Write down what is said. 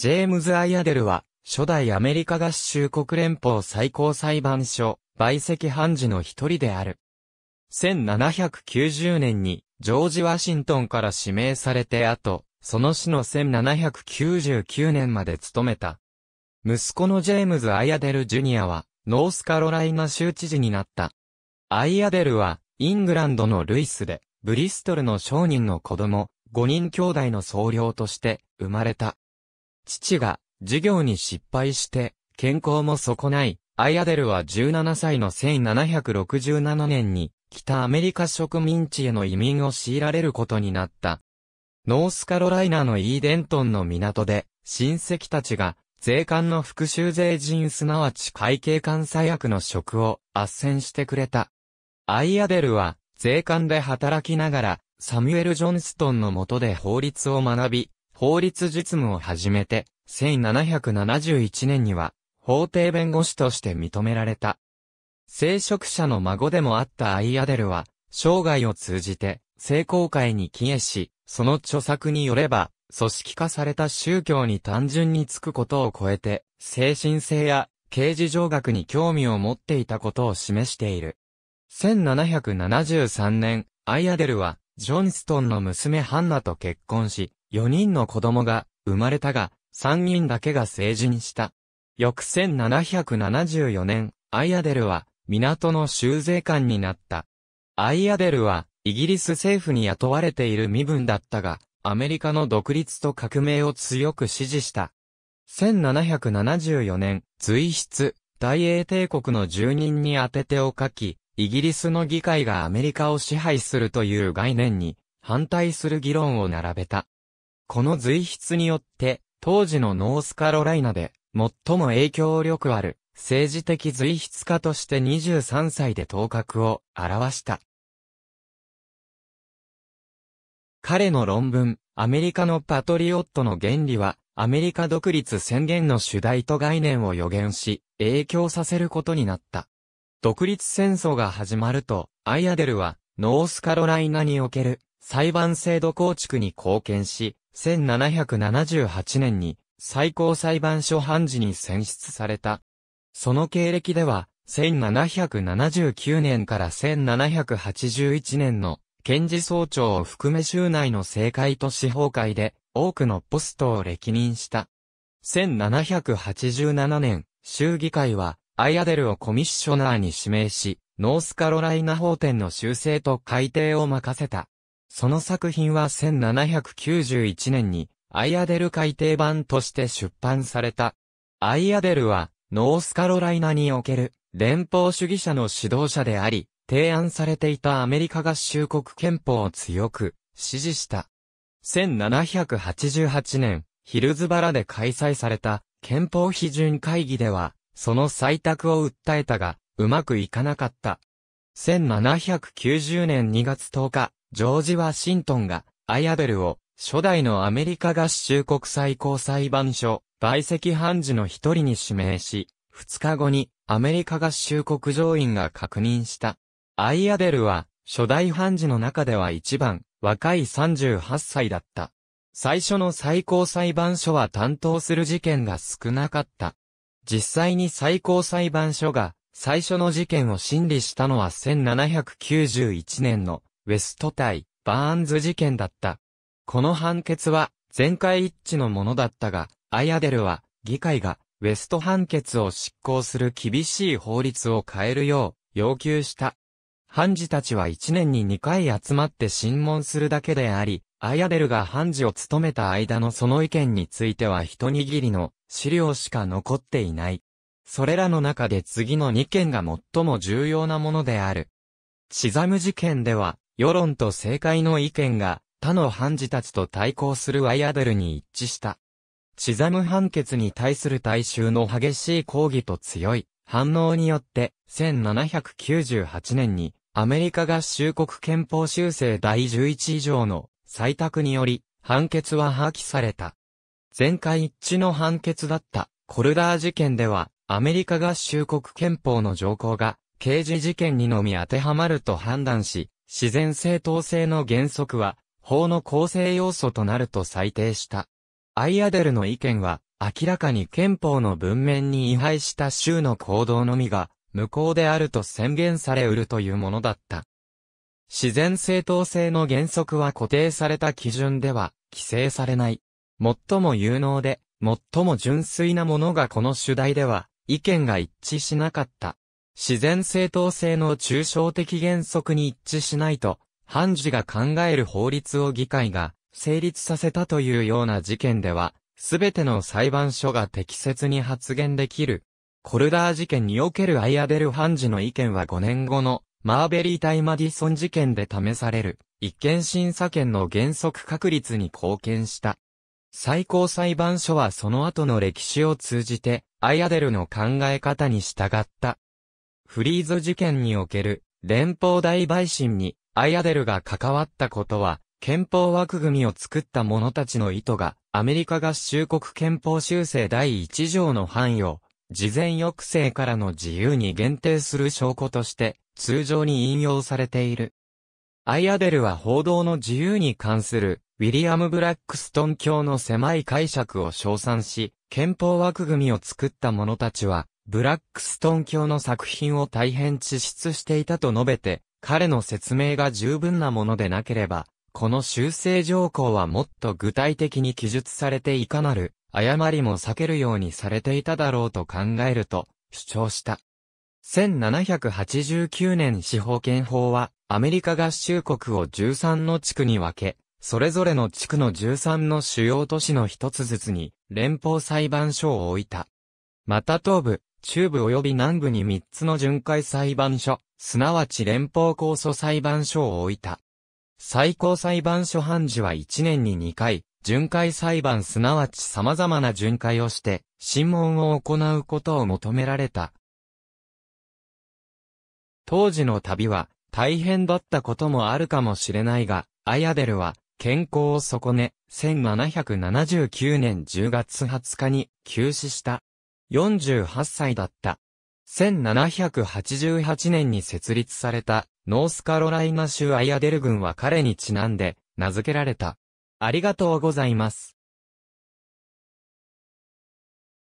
ジェームズ・アイアデルは、初代アメリカ合衆国連邦最高裁判所、売席判事の一人である。1790年に、ジョージ・ワシントンから指名されて後、その死の1799年まで務めた。息子のジェームズ・アイアデル・ジュニアは、ノースカロライナ州知事になった。アイアデルは、イングランドのルイスで、ブリストルの商人の子供、5人兄弟の総領として、生まれた。父が授業に失敗して健康も損ない、アイアデルは17歳の1767年に北アメリカ植民地への移民を強いられることになった。ノースカロライナのイーデントンの港で親戚たちが税関の復讐税人すなわち会計監査役の職を斡旋してくれた。アイアデルは税関で働きながらサミュエル・ジョンストンの下で法律を学び、法律実務を始めて、1771年には、法廷弁護士として認められた。聖職者の孫でもあったアイアデルは、生涯を通じて、聖公会に帰依し、その著作によれば、組織化された宗教に単純につくことを超えて、精神性や刑事上学に興味を持っていたことを示している。1773年、アイアデルは、ジョンストンの娘ハンナと結婚し、4人の子供が生まれたが、3人だけが成人した。翌1774年、アイアデルは港の修税官になった。アイアデルはイギリス政府に雇われている身分だったが、アメリカの独立と革命を強く支持した。1774年、随筆、大英帝国の住人に宛てを書き、イギリスの議会がアメリカを支配するという概念に反対する議論を並べた。この随筆によって、当時のノースカロライナで、最も影響力ある、政治的随筆家として23歳で頭角を表した。彼の論文、アメリカのパトリオットの原理は、アメリカ独立宣言の主題と概念を予言し、影響させることになった。独立戦争が始まると、アイアデルは、ノースカロライナにおける、裁判制度構築に貢献し、1778年に最高裁判所判事に選出された。その経歴では、1779年から1781年の検事総長を含め州内の政界と司法界で多くのポストを歴任した。1787年、州議会はアイアデルをコミッショナーに指名し、ノースカロライナ法典の修正と改定を任せた。その作品は1791年にアイアデル改訂版として出版された。アイアデルはノースカロライナにおける連邦主義者の指導者であり、提案されていたアメリカ合衆国憲法を強く支持した。1788年、ヒルズバラで開催された憲法批准会議では、その採択を訴えたが、うまくいかなかった。1790年2月10日、ジョージ・ワシントンが、アイアベルを、初代のアメリカ合衆国最高裁判所、陪籍判事の一人に指名し、2日後に、アメリカ合衆国上院が確認した。アイアベルは、初代判事の中では一番、若い38歳だった。最初の最高裁判所は担当する事件が少なかった。実際に最高裁判所が、最初の事件を審理したのは1791年のウェスト対バーンズ事件だった。この判決は全会一致のものだったが、アヤデルは議会がウェスト判決を執行する厳しい法律を変えるよう要求した。判事たちは1年に2回集まって審問するだけであり、アヤデルが判事を務めた間のその意見については一握りの資料しか残っていない。それらの中で次の2件が最も重要なものである。チザム事件では、世論と政界の意見が他の判事たちと対抗するワイアデルに一致した。チザム判決に対する大衆の激しい抗議と強い反応によって、1798年にアメリカ合衆国憲法修正第11条の採択により、判決は破棄された。全会一致の判決だったコルダー事件では、アメリカ合衆国憲法の条項が刑事事件にのみ当てはまると判断し、自然正当性の原則は、法の構成要素となると裁定した。アイアデルの意見は、明らかに憲法の文面に違反した州の行動のみが、無効であると宣言されうるというものだった。自然正当性の原則は固定された基準では、規制されない。最も有能で、最も純粋なものがこの主題では、意見が一致しなかった。自然正当性の抽象的原則に一致しないと、判事が考える法律を議会が成立させたというような事件では、すべての裁判所が適切に発言できる。コルダー事件におけるアイアデル判事の意見は5年後のマーベリー対マディソン事件で試される、一見審査権の原則確立に貢献した。最高裁判所はその後の歴史を通じて、アイアデルの考え方に従った。フリーズ事件における連邦大陪審にアイアデルが関わったことは、憲法枠組みを作った者たちの意図が、アメリカ合衆国憲法修正第1条の範囲を、事前抑制からの自由に限定する証拠として、通常に引用されている。アイアデルは報道の自由に関する、ウィリアム・ブラックストン教の狭い解釈を称賛し、憲法枠組みを作った者たちは、ブラックストン教の作品を大変知出していたと述べて、彼の説明が十分なものでなければ、この修正条項はもっと具体的に記述されていかなる、誤りも避けるようにされていただろうと考えると主張した。1789年司法権法は、アメリカ合衆国を13の地区に分け、それぞれの地区の13の主要都市の一つずつに連邦裁判所を置いた。また東部、中部及び南部に3つの巡回裁判所、すなわち連邦控訴裁判所を置いた。最高裁判所判事は1年に2回、巡回裁判すなわち様々な巡回をして、審問を行うことを求められた。当時の旅は大変だったこともあるかもしれないが、アヤデルは健康を損ね、1779年10月20日に休止した。48歳だった。1788年に設立されたノースカロライナ州アイアデル郡は彼にちなんで名付けられた。ありがとうございます。